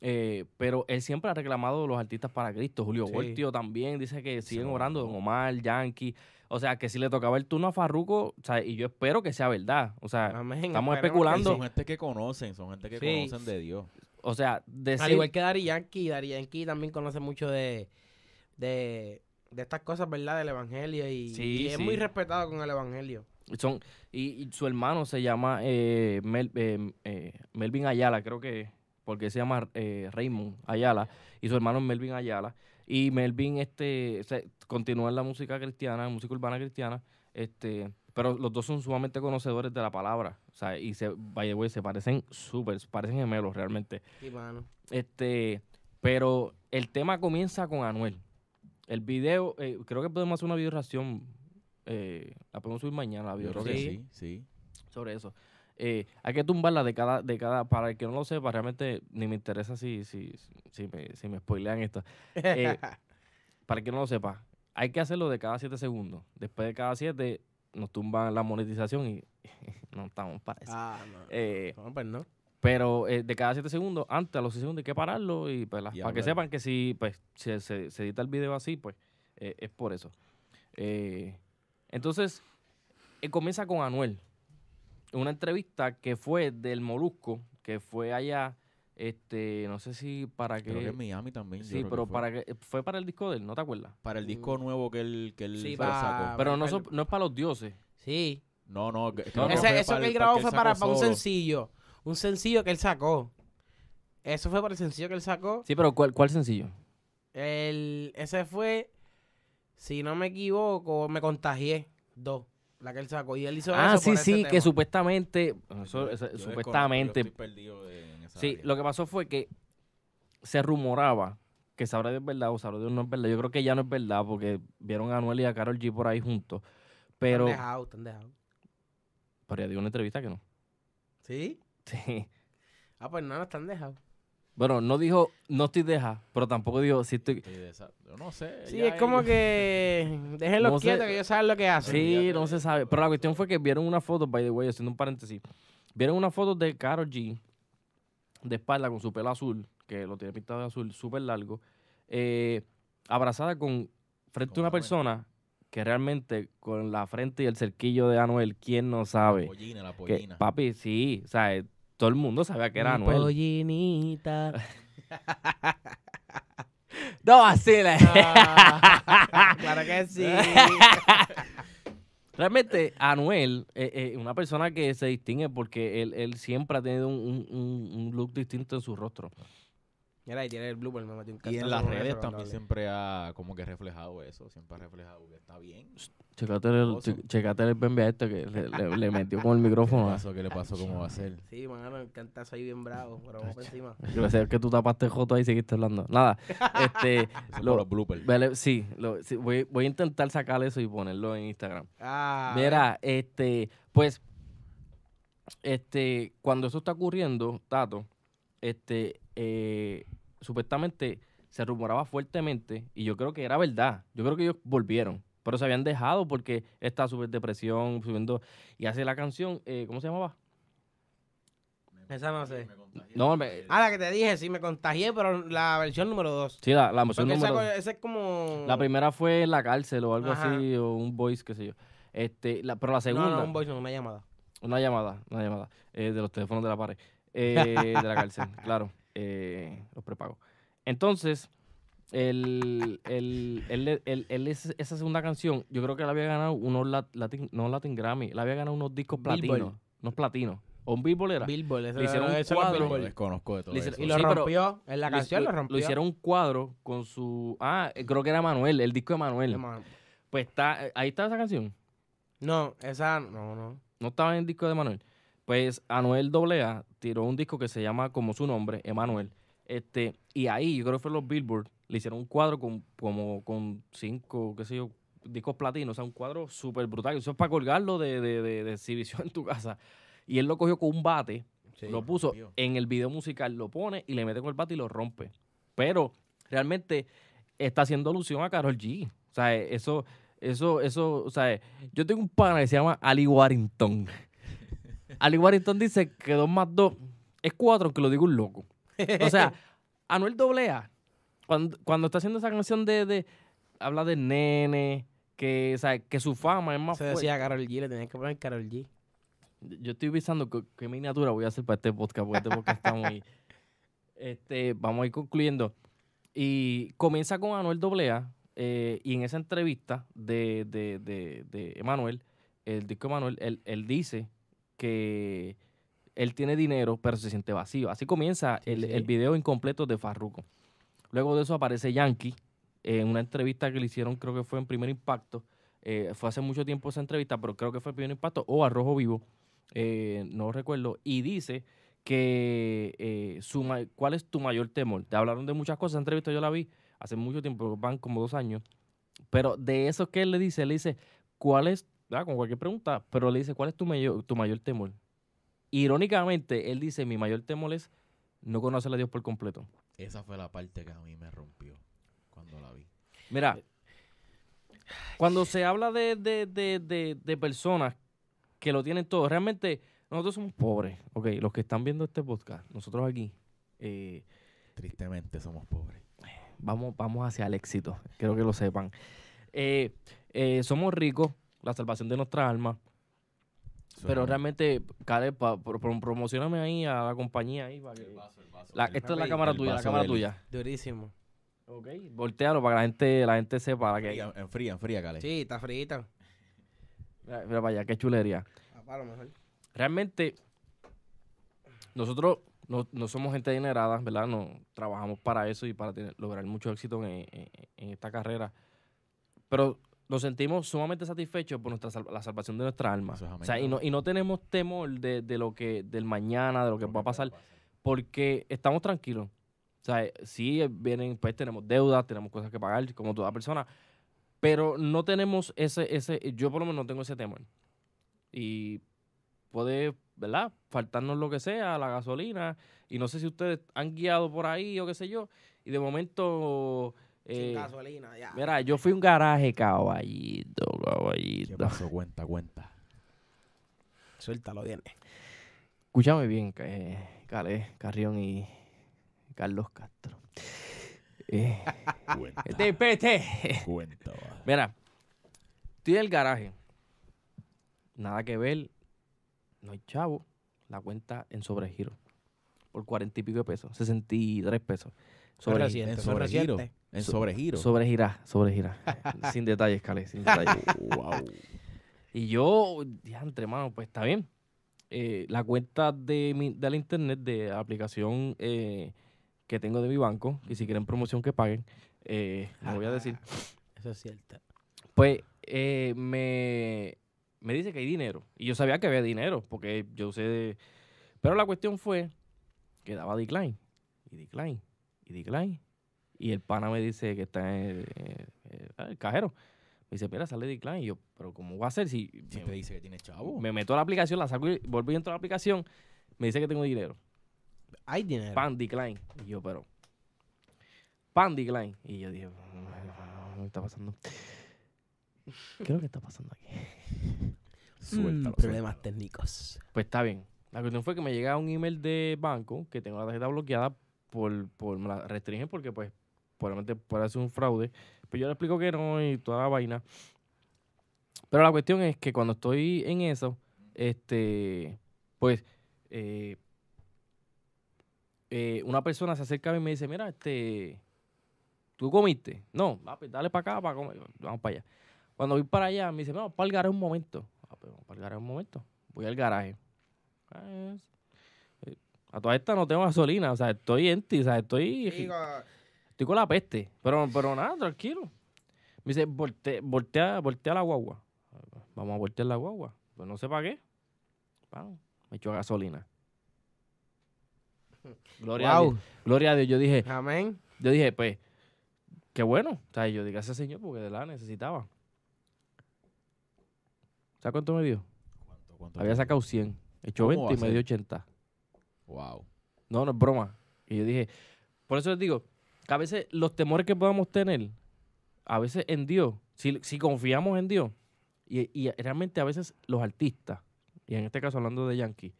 Eh, pero él siempre ha reclamado los artistas para Cristo. Julio sí. también dice que siguen orando, Don Omar, Yankee. O sea, que si le tocaba el turno a Farruko, o sea, y yo espero que sea verdad. O sea, estamos especulando. Son gente que conocen, son gente que conocen de Dios. O sea, decir... Al igual que Dari Yankee, Dari Yankee también conoce mucho de, de, estas cosas, ¿verdad? Del Evangelio y, es muy respetado con el Evangelio. Son, y, su hermano se llama eh, eh, Melvin Ayala, creo que porque se llama eh, Raymond Ayala, y su hermano Melvin Ayala. Y Melvin este, continúa en la música cristiana, en música urbana cristiana, este, pero los dos son sumamente conocedores de la palabra. O sea, y se, by se parecen súper, parecen gemelos realmente. Este, pero el tema comienza con Anuel. El video, eh, creo que podemos hacer una videoración, eh, la podemos subir mañana, la Creo sí, sí. Sobre eso. Eh, hay que tumbarla de cada, de cada, para el que no lo sepa, realmente ni me interesa si, si, si, me, si me spoilean esto. Eh, <laughs> para el que no lo sepa, hay que hacerlo de cada 7 segundos. Después de cada 7 nos tumban la monetización y <laughs> no estamos para eso. Ah, eh, pues pero de cada 7 segundos, antes a los 6 segundos hay que pararlo y pues, para que sepan que si pues, se, se, se edita el video así, pues es por eso. entonces, comienza con Anuel una entrevista que fue del Molusco, que fue allá, este, no sé si para qué. Creo que en Miami también. Sí, pero para que fue para el disco de él, ¿no te acuerdas? Para el disco mm. nuevo que él, que él sí, sacó. Pero no, es para los dioses. Sí. No, no. no, eso que él grabó fue para, para un sencillo. Un sencillo que él sacó. Eso fue para el sencillo que él sacó. Sí, pero ¿cuál, cuál sencillo? El, ese fue, si no me equivoco, me contagié. Dos. La que él sacó. Y él hizo ah, sí, sí, que supuestamente. supuestamente. sí, lo que pasó fue que se rumoraba que Sabrá de es verdad o Sabrá Dios no es verdad. Yo creo que ya no es verdad porque vieron a Anuel y a Carol G por ahí juntos. Pero. Están dejados, están dejados. Pero ya dio una entrevista que no. ¿Sí? Sí. Ah, pues no, no están dejados. Bueno, no dijo no estoy deja, pero tampoco dijo si estoy. Yo no sé. Sí, es como que. <laughs> Déjenlo quieto, que yo saben lo que hacen. Sí, no se sabe. Pero la cuestión fue que vieron una foto, by the way, haciendo un paréntesis. Vieron una foto de Karol G de espalda con su pelo azul, que lo tiene pintado de azul, súper largo, eh, abrazada con frente a una persona que realmente con la frente y el cerquillo de Anuel, ¿quién no sabe? La pollina, la pollina. papi, sí, o sea, todo el mundo sabía que era Anuel. Pollinita. <laughs> no vaciles. Ah, <laughs> claro que sí. <laughs> Realmente, Anuel es eh, eh, una persona que se distingue porque él, siempre ha tenido un look distinto en su rostro. Mira, y tiene el blooper, me metí un Y en las redes también siempre ha como que reflejado eso, siempre ha reflejado que está bien. Checate el, che, checate el a este que le, metió con el micrófono. <laughs> ¿Qué le pasó? ¿Qué le pasó? ¿Cómo va a ser? Sí, man, el cantazo ahí bien bravo, pero por encima. Yo que tú tapaste joto ahí y seguiste hablando. Nada, <laughs> este... los bloopers. sí, voy, voy, a intentar sacar eso y ponerlo en Instagram. Ah, Mira, este, pues, este, cuando eso está ocurriendo, Tato, este, eh supuestamente se rumoraba fuertemente y yo creo que era verdad. Yo creo que ellos volvieron, pero se habían dejado porque estaba súper depresión, subiendo. Y hace la canción, eh, ¿cómo se llamaba? Esa no sé. Ah, la que te dije, sí, me contagié, pero la versión número dos Sí, la, versión número dos es como... La primera fue la cárcel o algo así, o un voice, qué sé yo. Este, la, pero la segunda... No, un voice una llamada. Una llamada, una llamada. Eh, de los teléfonos de la pared. Eh, <laughs> de la cárcel, claro eh, Los prepago. Entonces, el, el, el, esa segunda canción, yo creo que la había ganado unos Latin, no Latin Grammy, la había ganado unos discos platinos, unos platinos. un Billboard era. Billboard, hicieron un cuadro. Desconozco de todo Y lo rompió. En la canción lo, rompió. Lo hicieron un cuadro con su. Ah, creo que era Manuel, el disco de Manuel. Manuel. Pues está. Ahí está esa canción. No, esa. No, no. No estaba en el disco de Manuel. Pues Anuel Doblea tiró un disco que se llama como su nombre, Emanuel. Este, y ahí, yo creo que fue los Billboard, le hicieron un cuadro con, como con cinco, qué sé yo, discos platinos. O sea, un cuadro súper brutal. Eso es para colgarlo de, de, exhibición <laughs> en tu casa. Y él lo cogió con un bate, lo puso en el video musical, lo pone y le mete con el bate y lo rompe. Pero realmente está haciendo alusión a Carol G. O sea, eso, eso, eso, o sea, yo tengo un pana que se llama Ali Warrington. Ali entonces dice que dos más dos es cuatro, que lo digo un loco. O sea, <laughs> Anuel Doblea, cuando, está haciendo esa canción de, de habla de nene, que, o que su fama es más Se decía Carol G, le tenías que poner Carol G. Yo estoy pensando qué, miniatura voy a hacer para este podcast, porque este podcast está muy... <laughs> Este, vamos a ir concluyendo. Y comienza con Anuel Doblea, eh, y en esa entrevista de, de, de, Emanuel, el disco Emanuel, él, él dice que él tiene dinero, pero se siente vacío. Así comienza el, video incompleto de Farruko. Luego de eso aparece Yankee eh, en una entrevista que le hicieron, creo que fue en Primer Impacto. Eh, fue hace mucho tiempo esa entrevista, pero creo que fue en Primer Impacto o a Rojo Vivo, eh, no recuerdo. Y dice que cuál es tu mayor temor. Te hablaron de muchas cosas. Esa entrevista yo la vi hace mucho tiempo, van como dos años. Pero de eso que él le dice, él le dice, ¿cuál es con cualquier pregunta, pero le dice, ¿cuál es tu mayor, tu mayor temor? Irónicamente, él dice, mi mayor temor es no conocer a Dios por completo. Esa fue la parte que a mí me rompió cuando la vi. Mira, cuando se habla de, personas que lo tienen todo, realmente nosotros somos pobres, ok, los que están viendo este podcast, nosotros aquí. Eh, Tristemente somos pobres. Vamos, vamos hacia el éxito, creo que lo sepan. Eh, eh, somos ricos, la salvación de nuestra alma. Pero realmente, Caleb, promocioname ahí a la compañía. ahí Esta es la cámara tuya, la cámara tuya. Durísimo. Ok, voltealo para que la gente, la gente sepa. que... Enfría, enfría, Cale. Sí, está frita. Mira, vaya qué chulería. Ah, realmente, nosotros no, somos gente adinerada, ¿verdad? No trabajamos para eso y para lograr mucho éxito en esta carrera. Pero nos sentimos sumamente satisfechos por nuestra la salvación de nuestra alma. y no, tenemos temor de, lo que, del mañana, de lo que va a pasar, porque estamos tranquilos. O eh, sí eh, vienen, pues tenemos deudas, tenemos cosas que pagar, como toda persona, pero no tenemos ese, ese, yo por lo menos no tengo ese temor. Y puede, ¿verdad? Faltarnos lo que sea, la gasolina, y no sé si ustedes han guiado por ahí o qué sé yo, y de momento eh, mira, yo fui un garaje, caballito, caballito. ¿Qué Cuenta, cuenta. Suéltalo, viene. Escúchame bien, eh, Calé, Carrión y Carlos Castro. Eh, cuenta. Este cuenta, Mira, estoy en el garaje. Nada que ver. No hay chavo. La cuenta en sobregiro. Por cuarenta y pico de pesos. 63 pesos. Sobre, en sobregiro. En sobre sobregiro. sobre sobregira. <laughs> sin detalles, Cale, sin detalles. Y yo, entre mano, pues está bien. Eh, la cuenta de, mi, la internet, de aplicación eh, que tengo de mi banco, y si quieren promoción que paguen, me eh, voy a decir. Ah, eso es cierto. Pues me, me dice que hay dinero. Y yo sabía que había dinero, porque yo sé... De... Pero la cuestión fue que daba decline, y decline, y decline, y el pana me dice que está en el, cajero. Me dice, mira, sale decline. Y yo, pero ¿cómo va a ser si... Si me, te dice que tiene chavo. Me meto a la aplicación, la saco y vuelvo y entro a la aplicación. Me dice que tengo dinero. Hay dinero. Pan decline. Y yo, pero... Pan decline. Y yo dije, ¿qué está pasando? ¿Qué es lo que está pasando aquí. <laughs> Mm, suéltalo, problemas técnicos. Pues está bien. La cuestión fue que me llega un email de banco que tengo la tarjeta bloqueada por, por me la restringen porque pues probablemente pueda ser un fraude, pero pues yo le explico que no y toda la vaina. Pero la cuestión es que cuando estoy en eso, este, pues, eh, eh, una persona se acerca a mí y me dice, mira, este, ¿tú comiste? No, dale para acá, para comer. Vamos para allá. Cuando voy para allá, me dice, no, para el un momento. Ah, pues, vamos para el garaje un momento. Voy al garaje. Ah, eh, a toda esta no tengo gasolina, o sea, estoy en ti, o sea, estoy... Estoy con la peste. Pero, pero nada, tranquilo. Me dice, voltea, voltea, voltea la guagua. Vamos a voltear la guagua. Pues no sé para qué. Me echó gasolina. <laughs> Gloria, a Dios. Gloria a Dios. Yo dije, amén. Yo dije, pues, qué bueno. O sea, yo dije, ese señor porque de la necesitaba. ¿Sabes cuánto me dio? Había sacado 100. Echó 20 y me dio 80. Wow. No, no es broma. Y yo dije, por eso les digo, a veces los temores que podamos tener, a veces en Dios, si, confiamos en Dios, y, realmente a veces los artistas, y en este caso hablando de Yankee,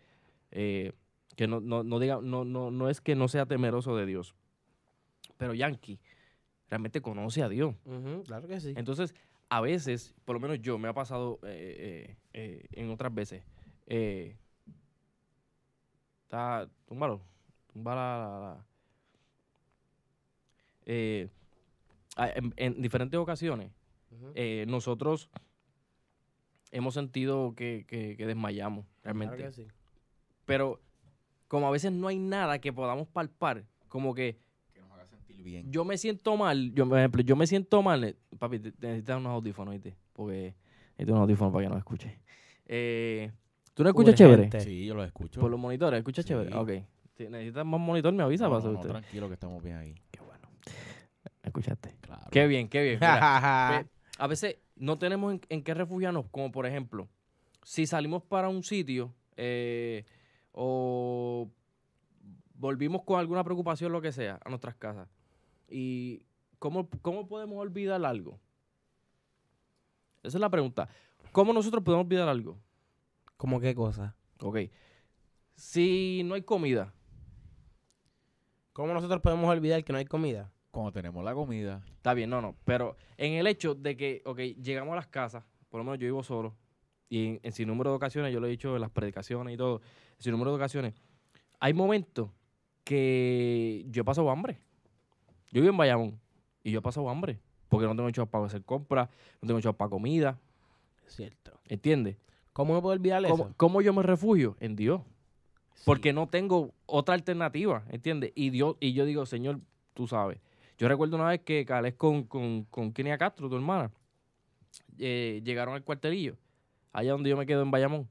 eh, que no, no, no, diga, no, no, es que no sea temeroso de Dios, pero Yankee realmente conoce a Dios. claro que sí. Entonces, a veces, por lo menos yo, me ha pasado eh, eh, en otras veces, está, tumbalo, tumba la eh, en, diferentes ocasiones, eh, nosotros hemos sentido que, que, desmayamos, realmente. Pero como a veces no hay nada que podamos palpar, como que... Que nos haga sentir bien. Yo me siento mal, yo, por ejemplo, yo me siento mal. Eh, papi, te, necesitas unos audífonos, ¿viste? Porque necesitas unos audífonos para que nos escuche ¿Tú no escuchas chévere? Sí, yo lo escucho. Por los monitores, ¿escuchas chévere? Ok. Si necesitas más monitor, me avisa no, tranquilo que estamos bien ahí. Escuchaste. Qué bien, qué bien. <laughs> a veces no tenemos en, qué refugiarnos, como por ejemplo, si salimos para un sitio eh, o volvimos con alguna preocupación, lo que sea, a nuestras casas. ¿Y cómo, cómo podemos olvidar algo? Esa es la pregunta. ¿Cómo nosotros podemos olvidar algo? ¿Cómo qué cosa? Ok. Si no hay comida. ¿Cómo nosotros podemos olvidar que no hay comida? cuando tenemos la comida. Está bien, no, no. Pero en el hecho de que, ok, llegamos a las casas, por lo menos yo vivo solo, y en, sin número de ocasiones, yo lo he dicho en las predicaciones y todo, en sin número de ocasiones, hay momentos que yo paso hambre. Yo vivo en Bayamón y yo paso hambre porque no tengo hecho para hacer compras, no tengo hecho para comida. Cierto. ¿Entiendes? ¿Cómo me puedo olvidar eso? ¿Cómo yo me refugio? En Dios. Porque no tengo otra alternativa, ¿entiendes? Y Dios, y yo digo, Señor, tú sabes, yo recuerdo una vez que Cales con, con, Kenia Castro, tu hermana, eh, llegaron al cuartelillo, allá donde yo me quedo en Bayamón.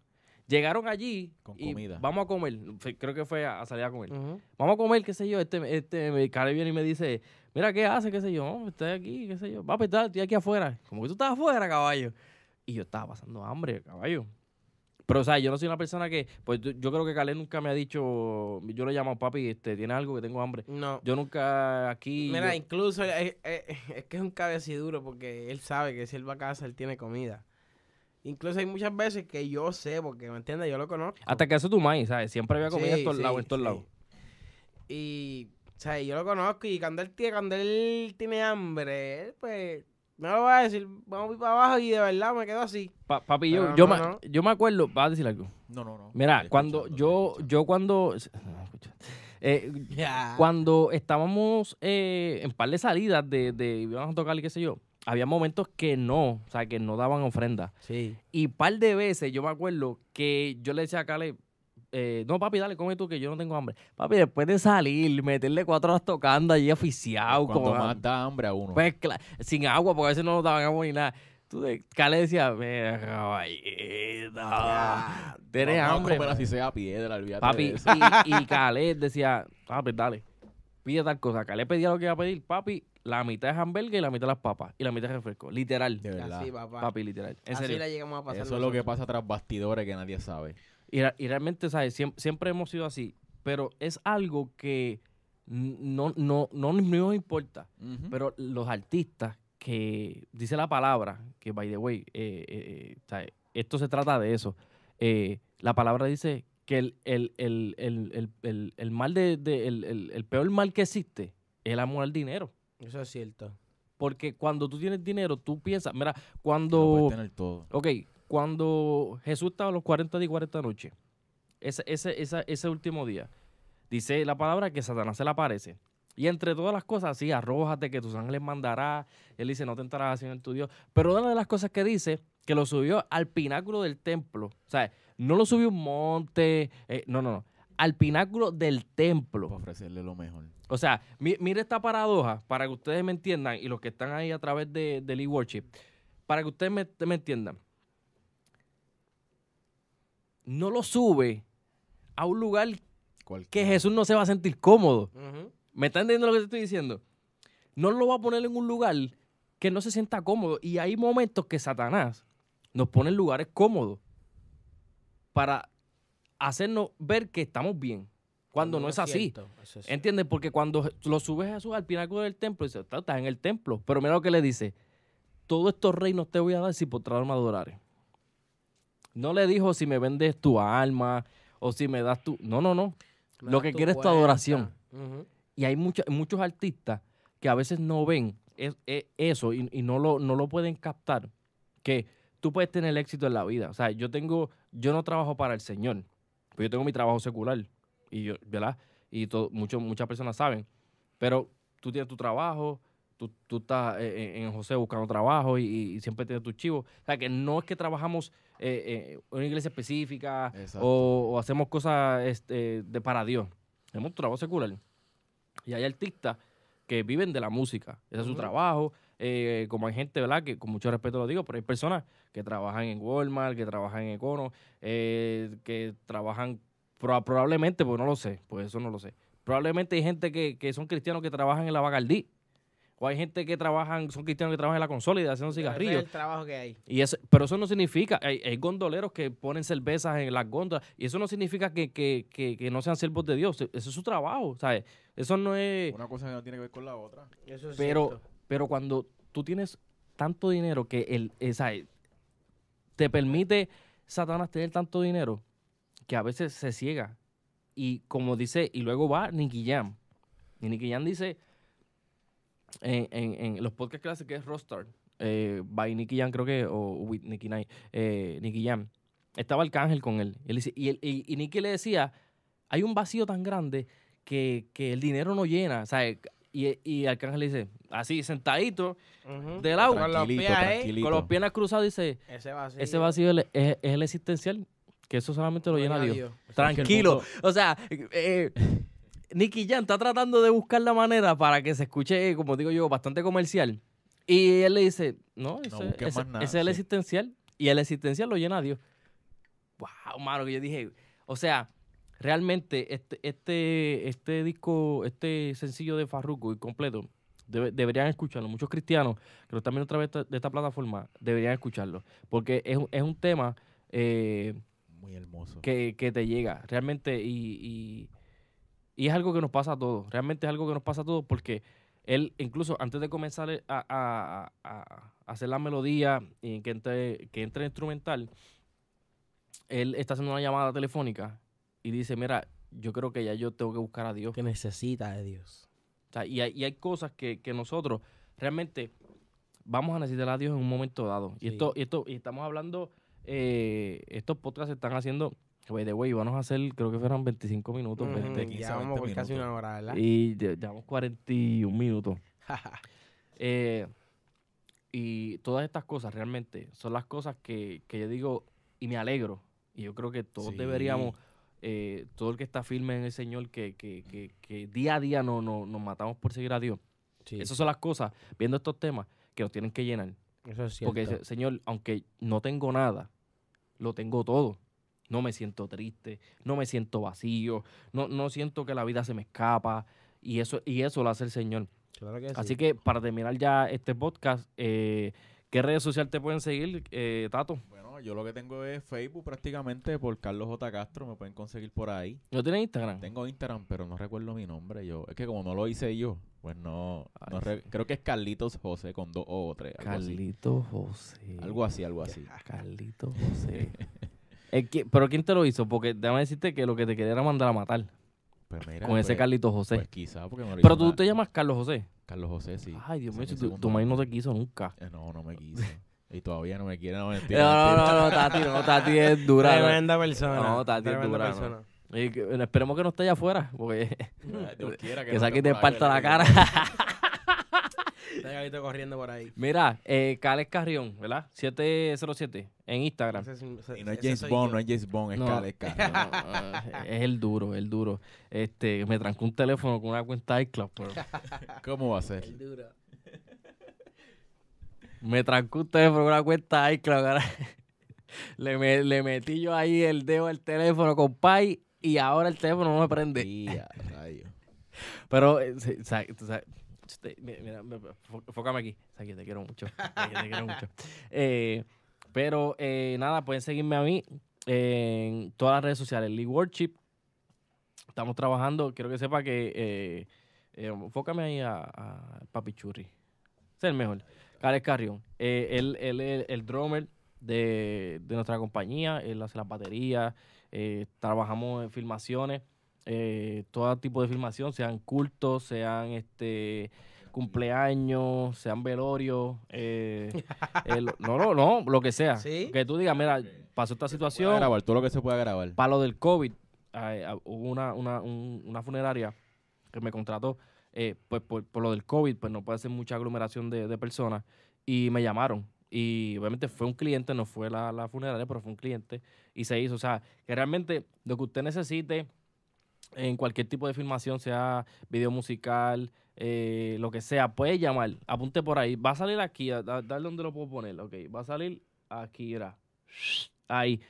Llegaron allí. Con y Vamos a comer. Creo que fue a, salir a comer. Vamos a comer, qué sé yo. Este, este, Cale viene y me dice, mira, ¿qué hace? ¿Qué sé yo? estoy aquí, qué sé yo. Va a apretar, estoy aquí afuera. Como que tú estás afuera, caballo. Y yo estaba pasando hambre, caballo. Pero, ¿sabes? yo no soy una persona que. Pues yo creo que Calé nunca me ha dicho. Yo le llamo papi, este, tiene algo que tengo hambre. No. Yo nunca aquí. Mira, incluso eh, eh, eh, es, que es un duro porque él sabe que si él va a casa, él tiene comida. Incluso hay muchas veces que yo sé, porque me entiendes, yo lo conozco. Hasta que hace tu maíz, ¿sabes? Siempre había comida en todos lados, en todos lados. Y, ¿sabes? yo lo conozco y cuando cuando él tiene hambre, pues me lo voy a decir, vamos a ir para abajo y de verdad me quedo así. papi, yo, me, yo me acuerdo, vas a decir algo. No, no, no. Mira, cuando yo, yo cuando, eh, cuando estábamos eh, en par de salidas de, de a tocar qué sé yo, había momentos que no, o sea, que no daban ofrenda. Sí. Y par de veces yo me acuerdo que yo le decía a Cale, eh, no, papi, dale, come tú que yo no tengo hambre. Papi, después de salir, meterle cuatro horas tocando allí oficiado Cuando más da hambre a uno. Pues, sin agua, porque a veces no nos daban agua ni nada. Tú Cale decía, mira, caballito tenés hambre. No, así sea piedra, olvídate Papi, y, y <laughs> Cale decía, ah, papi pues dale, pide tal cosa. Cale pedía lo que iba a pedir, papi, la mitad es hamburguesa y la mitad las papas y la mitad es refresco. Literal. De verdad. Así, Papi, literal. Así la llegamos a pasar. Eso es lo que pasa tras bastidores que nadie sabe. Y, realmente, ¿sabes? Siempre, hemos sido así, pero es algo que no, no, no, nos importa, pero los artistas que dice la palabra, que by the way, eh, eh, eh, esto se trata de eso, la palabra dice que el, el, mal de, el, peor mal que existe es el amor al dinero. Eso es cierto. Porque cuando tú tienes dinero, tú piensas, mira, cuando... tener todo. Ok, cuando Jesús estaba a los 40 días y 40 noches, ese, ese, ese, último día, dice la palabra que Satanás se le aparece. Y entre todas las cosas, así, arrójate que tus ángeles mandará. Él dice, no te entrarás al en tu Dios. Pero una de las cosas que dice, que lo subió al pináculo del templo. O sea, no lo subió un monte, eh, no, no, no. Al pináculo del templo. Para ofrecerle lo mejor. O sea, mire esta paradoja, para que ustedes me entiendan, y los que están ahí a través de, del e-worship, para que ustedes me entiendan no lo sube a un lugar que Jesús no se va a sentir cómodo. ¿Me está entendiendo lo que te estoy diciendo? No lo va a poner en un lugar que no se sienta cómodo. Y hay momentos que Satanás nos pone en lugares cómodos para hacernos ver que estamos bien. Cuando no, es así. ¿Entiendes? Porque cuando lo subes a Jesús al pináculo del templo, dice, estás en el templo. Pero mira lo que le dice. Todos estos reinos te voy a dar si por traerme adorar. No le dijo si me vendes tu alma o si me das tu... No, no, no. Lo que quiere es tu adoración. Y hay muchos artistas que a veces no ven e, eso y, no, lo, no lo pueden captar, que tú puedes tener éxito en la vida. O sea, yo tengo, yo no trabajo para el Señor, yo tengo mi trabajo secular. Y yo, ¿verdad? Y muchas personas saben. Pero tú tienes tu trabajo, tú, estás eh, en, José buscando trabajo y, y, siempre tienes tu chivo. O sea, que no es que trabajamos eh, eh, una iglesia específica o, hacemos cosas este, de para Dios. hemos un trabajo secular. Y hay artistas que viven de la música. Ese es su trabajo. Eh, como hay gente, ¿verdad? Que con mucho respeto lo digo, pero hay personas que trabajan en Walmart, que trabajan en Econo, que trabajan probablemente, pues no lo sé, pues eso no lo sé. Probablemente hay gente que, que son cristianos que trabajan en la Bacardí. O hay gente que trabajan, son cristianos que trabajan en la consola haciendo cigarrillos. Es el trabajo que hay. Y pero eso no significa, hay, gondoleros que ponen cervezas en las góndolas y eso no significa que, que, que, no sean siervos de Dios. E, eso es su trabajo, ¿sabes? Eso no es... Una cosa no tiene que ver con la otra. pero, pero cuando tú tienes tanto dinero que el, eh, esa, te permite Satanás tener tanto dinero que a veces se ciega. Y como dice, y luego va Nicky Jam. Y Nicky Jam dice en, los podcasts clásicos que es Rostar, eh, by Nicky Jam, creo que, o Nicky Knight, eh, Jam, estaba Arcángel con él. y, y, Nicky le decía, hay un vacío tan grande que, el dinero no llena. O y, y Arcángel le dice, así, sentadito, del agua, con los, pies, cruzados, dice, ese vacío, es, el existencial, que eso solamente lo llena, Dios. Tranquilo. O sea, eh, Nikki Jan está tratando de buscar la manera para que se escuche, eh, como digo yo, bastante comercial. Y él le dice, no, ese, es el existencial. Y el existencial lo llena a Dios. Wow, mano, que yo dije, o sea, realmente este, este, este disco, este sencillo de Farruko y completo, deberían escucharlo. Muchos cristianos que lo están viendo a través de esta plataforma deberían escucharlo. Porque es, un tema... Eh, Muy hermoso. Que, te llega, realmente. y y es algo que nos pasa a todos, realmente es algo que nos pasa a todos porque él, incluso antes de comenzar a, hacer la melodía y que entre, que entre instrumental, él está haciendo una llamada telefónica y dice, mira, yo creo que ya yo tengo que buscar a Dios. Que necesita de Dios. O sea, y, hay, hay cosas que, nosotros realmente vamos a necesitar a Dios en un momento dado. Y, esto, y, esto, y estamos hablando, eh, estos podcasts están haciendo de de íbamos vamos a hacer, creo que fueron 25 minutos. casi una hora, ¿verdad? Y llevamos 41 minutos. <laughs> Eh, y todas estas cosas realmente son las cosas que, yo digo y me alegro. Y yo creo que todos deberíamos, eh, todo el que está firme en el Señor, que, día a día no, nos matamos por seguir a Dios. Esas son las cosas, viendo estos temas, que nos tienen que llenar. Eso es cierto. Porque, Señor, aunque no tengo nada, lo tengo todo. No me siento triste, no me siento vacío, no, no siento que la vida se me escapa. Y eso, y eso lo hace el Señor. Así que para terminar ya este podcast, eh, ¿qué redes sociales te pueden seguir, eh, Tato? Bueno, yo lo que tengo es Facebook prácticamente por Carlos J. Castro, me pueden conseguir por ahí. ¿No tienes Instagram? Tengo Instagram, pero no recuerdo mi nombre. yo Es que como no lo hice yo, pues no. creo que es Carlitos José con dos o tres. Carlitos José. Algo así, algo así. Carlitos José. <laughs> pero ¿quién te lo hizo? Porque déjame decirte que lo que te quería era mandar a matar. Pues con ese pues, Carlito José. Pues, quizá porque Pero tú te llamas Carlos José. Carlos José, sí. Ay, Dios mío, tu, madre no te quiso nunca. Eh, no, no me quiso. Y todavía no me quiere, no, No, no, no, no, Tati, no, Tati es dura. Tremenda persona. No, Tati es dura. Y esperemos que no esté allá afuera, porque que, <laughs> que no saque te parta la cara. <laughs> corriendo por ahí. Mira, eh, Cales Carrión, ¿verdad? 707 en Instagram. Y no es James Bond, no es James Bond, es Cales eh, Carrión. <laughs> es el duro, el duro. Este, me trancó un teléfono con una cuenta iCloud, <laughs> ¿Cómo va a ser? El duro. me trancó un teléfono con una cuenta iCloud. <laughs> le, metí yo ahí el dedo al teléfono, con Pay y ahora el teléfono no me prende. Pero, mira, enfócame aquí. te quiero mucho. <laughs> Eh, pero eh, nada, pueden seguirme a mí en todas las redes sociales. Lee Worship. Estamos trabajando. Quiero que sepa que. eh, eh enfócame ahí a, a Papi Es el mejor. Carlos Carrión. él es el drummer de, de nuestra compañía. Él hace las baterías. trabajamos en filmaciones. Eh, todo tipo de filmación, sean cultos, sean este cumpleaños, sean velorios, eh, <laughs> no, no, no, lo que sea. Que tú digas, mira, pasó esta situación. Grabar todo lo que se pueda grabar. Para lo del COVID, ah, hubo una, funeraria que me contrató, eh, pues por, lo del COVID, pues no puede ser mucha aglomeración de, personas. Y me llamaron. Y obviamente fue un cliente, no fue la, la funeraria, pero fue un cliente. Y se hizo. O sea, que realmente lo que usted necesite en cualquier tipo de filmación, sea video musical, eh, lo que sea, puedes llamar, apunte por ahí. Va a salir aquí, dale donde lo puedo poner, ok. Va a salir aquí, era. Ahí.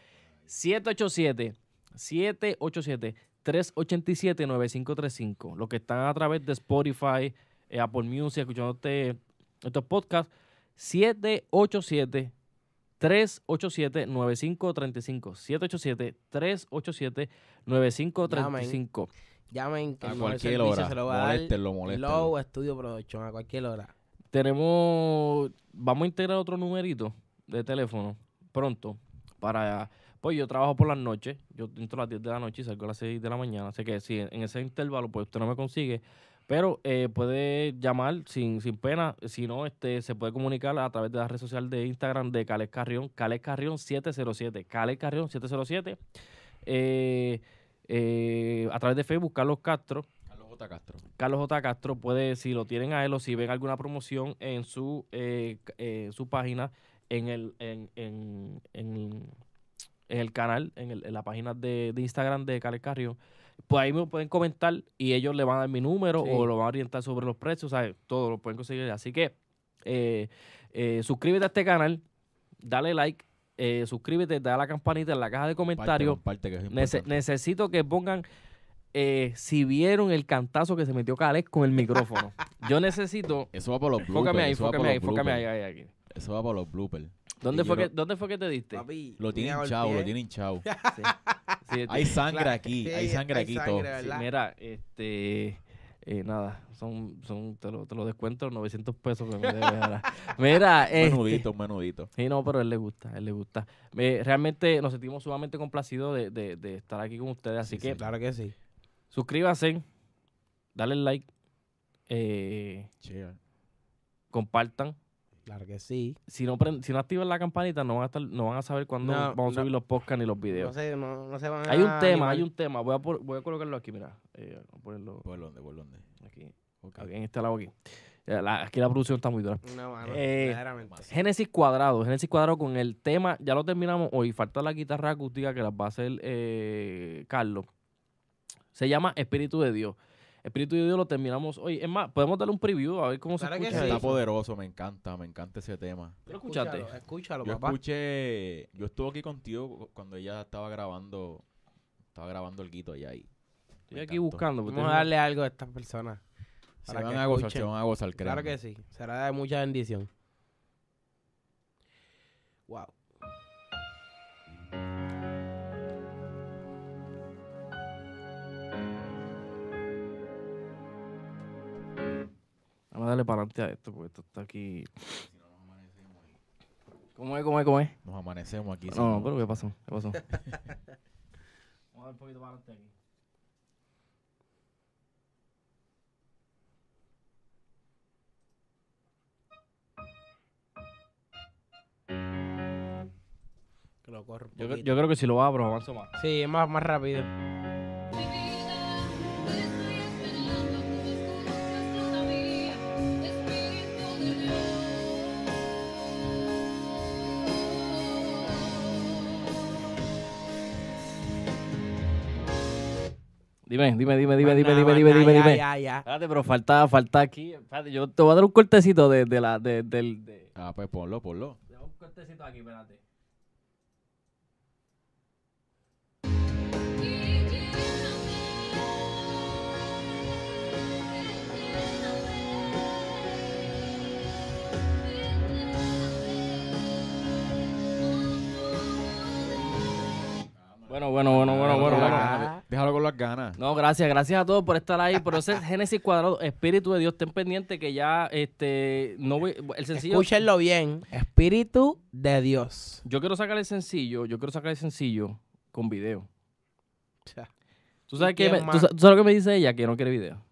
787. 787. 387-9535. Los que están a través de Spotify, eh, Apple Music, escuchando este, estos podcasts, 787 387-9535. 787-387-9535. Llamen, a cualquier hora. Se lo va moléstenlo, moléstenlo. Low Studio Production, a cualquier hora. Tenemos. Vamos a integrar otro numerito de teléfono pronto. Para. Pues yo trabajo por las noches. Yo entro a las 10 de la noche y salgo a las 6 de la mañana. Así que si en ese intervalo, pues usted no me consigue pero eh, puede llamar sin, sin pena, si no, este, se puede comunicar a través de la red social de Instagram de Cales Carrión, Cales Carrión 707, Cales Carrión 707, eh, eh, a través de Facebook, Carlos Castro. Carlos J. Castro. Carlos J. Castro puede, si lo tienen a él o si ven alguna promoción en su, eh, eh, su página, en el, en, en, en, el canal, en, la página de, de Instagram de Cales Carrión, pues ahí me pueden comentar y ellos le van a dar mi número o lo van a orientar sobre los precios, o sea Todo lo pueden conseguir. Así que eh, eh, suscríbete a este canal, dale like, eh, suscríbete, da a la campanita en la caja de comentarios. necesito que pongan si vieron el cantazo que se metió Cales con el micrófono. <laughs> Yo necesito. Eso va por los bloopers. Fócame ahí, fócame ahí, fócame Eso va por los bloopers. ¿Dónde fue, que, ¿Dónde fue que te diste? lo tienen hinchado, lo tienen hinchado. hay sangre aquí, hay sangre aquí todo. mira, este... Eh, nada, son, son te, lo, descuento 900 pesos que me <laughs> Mira, un menudito, este, un menudito. Sí, no, pero él le gusta, él le gusta. realmente nos sentimos sumamente complacidos de, de, estar aquí con ustedes, así que... Sí, claro que sí. Suscríbanse, dale like, eh, compartan, Claro que sí. Si no, si no activan la campanita, no van a, estar, no van a saber cuándo vamos a subir los podcasts ni los videos. No sé, no, se van Hay un tema, hay un tema. Voy a, voy a colocarlo aquí, mira. Eh, voy a ponerlo. ¿Por dónde? ¿Por dónde? Aquí. aquí. en este lado aquí. Eh, aquí la producción está muy dura. No, eh, Génesis Cuadrado. Génesis Cuadrado con el tema. Ya lo terminamos hoy. Falta la guitarra acústica que las va a hacer Carlos. Se llama Espíritu de Dios. Espíritu y Dios lo terminamos hoy. Es más, podemos darle un preview a ver cómo se escucha. Está poderoso, me encanta, me encanta ese tema. Pero escúchate, Escúchalo, papá. yo Escuché, yo estuve aquí contigo cuando ella estaba grabando, estaba grabando el guito allá ahí. Estoy aquí buscando. Vamos a darle algo a estas personas. Se van a gozar, se van a gozar, Claro que sí. Será de mucha bendición. Wow. Vamos a darle para adelante a esto, porque esto está aquí. Si no, amanecemos ahí. ¿Cómo es, cómo es, cómo es? Nos amanecemos aquí. No, no, pero ¿qué pasó? ¿Qué pasó? <laughs> Vamos a dar un poquito para adelante aquí. Que lo corro yo, yo, creo que si lo abro avanzo más. Sí, es más rápido. Dime, dime, dime, dime, dime, dime, dime, dime, dime. Ya, ya. Espérate, pero falta, falta aquí. Espérate, yo te voy a dar un cortecito de, de la, del. De... Ah, pues ponlo, ponlo. Un cortecito aquí, espérate. bueno, bueno, bueno con las ganas. No, gracias, gracias a todos por estar ahí. Por ese <laughs> Génesis Cuadrado, Espíritu de Dios, ten pendiente que ya este no el sencillo. Escúchenlo bien, Espíritu de Dios. Yo quiero sacar el sencillo, yo quiero sacar el sencillo con video. ¿Tú sabes, que ¿Tú sabes lo que me dice ella? Que no quiere video.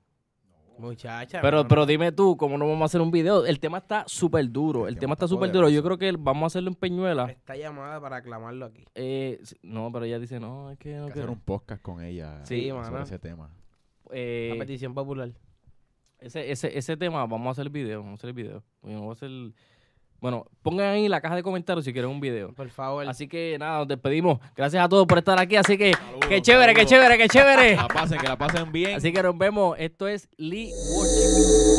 Muchacha. Pero, pero dime tú, ¿cómo no vamos a hacer un video? El tema está súper duro. El, tema, está súper duro. Yo creo que vamos a hacerlo en Peñuela. Está llamada para aclamarlo aquí. Eh, no, pero ella dice, no, es que no. hacer un podcast con ella sobre ese tema. Eh, petición popular. Ese, ese, ese tema, vamos a hacer el video. Vamos a hacer el video. a hacer. El, bueno, pongan ahí la caja de comentarios si quieren un video. Por favor. Así que nada, nos despedimos. Gracias a todos por estar aquí. Así que, qué chévere, qué chévere, qué chévere. Que la pasen, que la pasen bien. Así que nos vemos. Esto es Lee Watching.